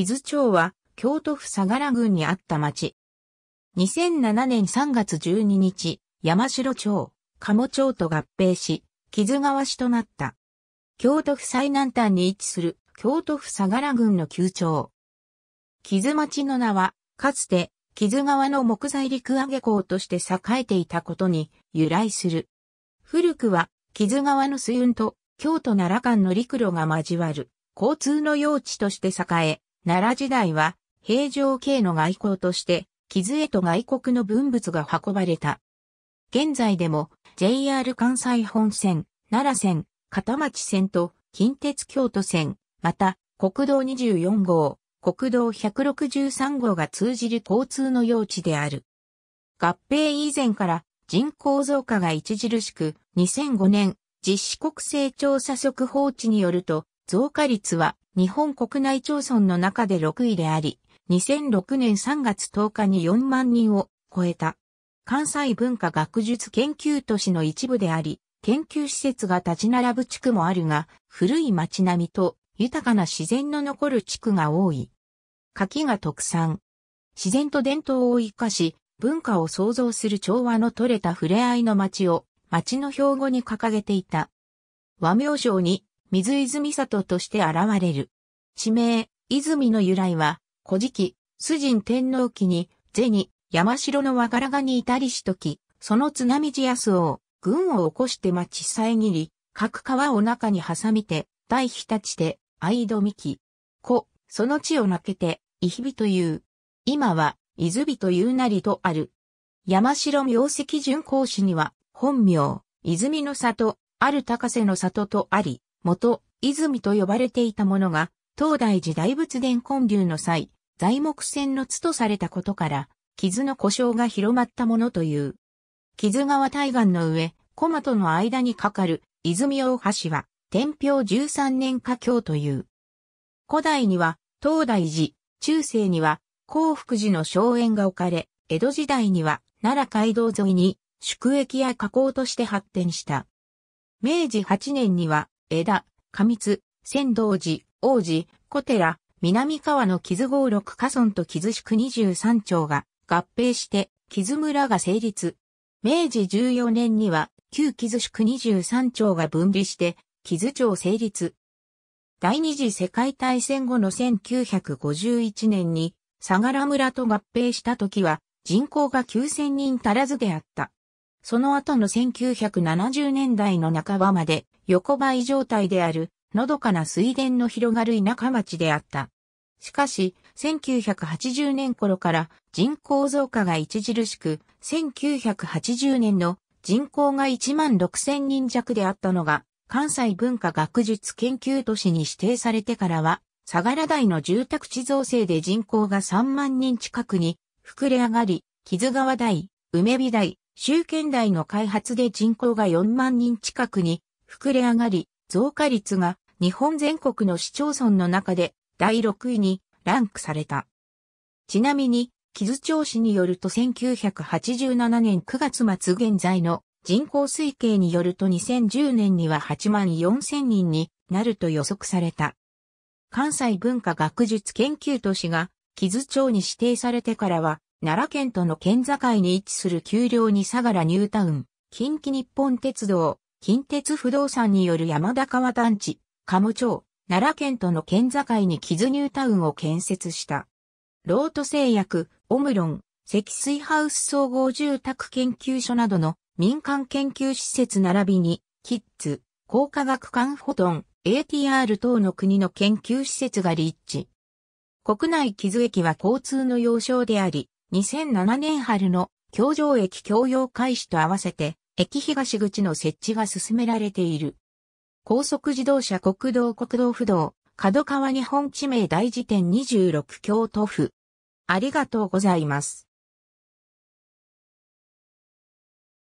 木津町は、京都府相良郡にあった町。2007年3月12日、山城町、鴨町と合併し、木津川市となった。京都府最南端に位置する、京都府相良郡の旧町。木津町の名は、かつて、木津川の木材陸揚げ港として栄えていたことに由来する。古くは、木津川の水運と京都奈良間の陸路が交わる交通の用地として栄え、奈良時代は、平城系の外交として、傷へと外国の文物が運ばれた。現在でも、JR 関西本線、奈良線、片町線と、近鉄京都線、また、国道24号、国道163号が通じる交通の用地である。合併以前から人口増加が著しく、2005年、実施国勢調査速報値によると、増加率は日本国内町村の中で6位であり、2006年3月10日に4万人を超えた。関西文化学術研究都市の一部であり、研究施設が立ち並ぶ地区もあるが、古い町並みと豊かな自然の残る地区が多い。柿が特産。自然と伝統を生かし、文化を創造する調和の取れた触れ合いの街を、街の標語に掲げていた。和名称に水泉里として現れる。地名、泉の由来は、古事記、崇神天皇記に、銭、山城の和柄がにいたりしとき、その津波地安を、軍を起こして町遮り、各川を中に挟みて、大日立ちて、相戸みき。子、その地をなけて、伊比日という。今は、伊豆日というなりとある。山城名石巡行士には、本名、泉の里、ある高瀬の里とあり、元、泉と呼ばれていたものが、東大寺大仏殿建立の際、材木船の津とされたことから、傷の故障が広まったものという。傷川対岸の上、駒との間に架かる泉大橋は、天平13年華経という。古代には、東大寺、中世には、幸福寺の荘園が置かれ、江戸時代には、奈良街道沿いに、宿駅や河口として発展した。明治8年には、枝、上津、仙道寺、王子、小寺、南川の木津合六河村と木津宿23町が合併して木津村が成立。明治14年には旧木津宿23町が分離して木津町成立。第二次世界大戦後の1951年に相良村と合併した時は人口が9000人足らずであった。その後の1970年代の半ばまで横ばい状態である、のどかな水田の広がる田舎町であった。しかし、1980年頃から人口増加が著しく、1980年の人口が1万6000人弱であったのが、関西文化学術研究都市に指定されてからは、相良台の住宅地造成で人口が3万人近くに膨れ上がり、木津川台、梅美台、州圏内の開発で人口が4万人近くに膨れ上がり、増加率が日本全国の市町村の中で第6位にランクされた。ちなみに、木津町市によると1987年9月末現在の人口推計によると2010年には8万4000人になると予測された。関西文化学術研究都市が木津町に指定されてからは奈良県との県境に位置する丘陵に相良ニュータウン、近畿日本鉄道、近鉄不動産による山田川団地、鴨町、奈良県との県境に木津ニュータウンを建設した。ロート製薬、オムロン、積水ハウス総合住宅研究所などの民間研究施設並びに、キッズ、工科学館フォトン、ATR 等の国の研究施設が立地。国内木津駅は交通の要衝であり、2007年春の京城駅共用開始と合わせて、駅東口の設置が進められている。高速自動車国道国道不動、角川日本地名大辞典26京都府。ありがとうございます。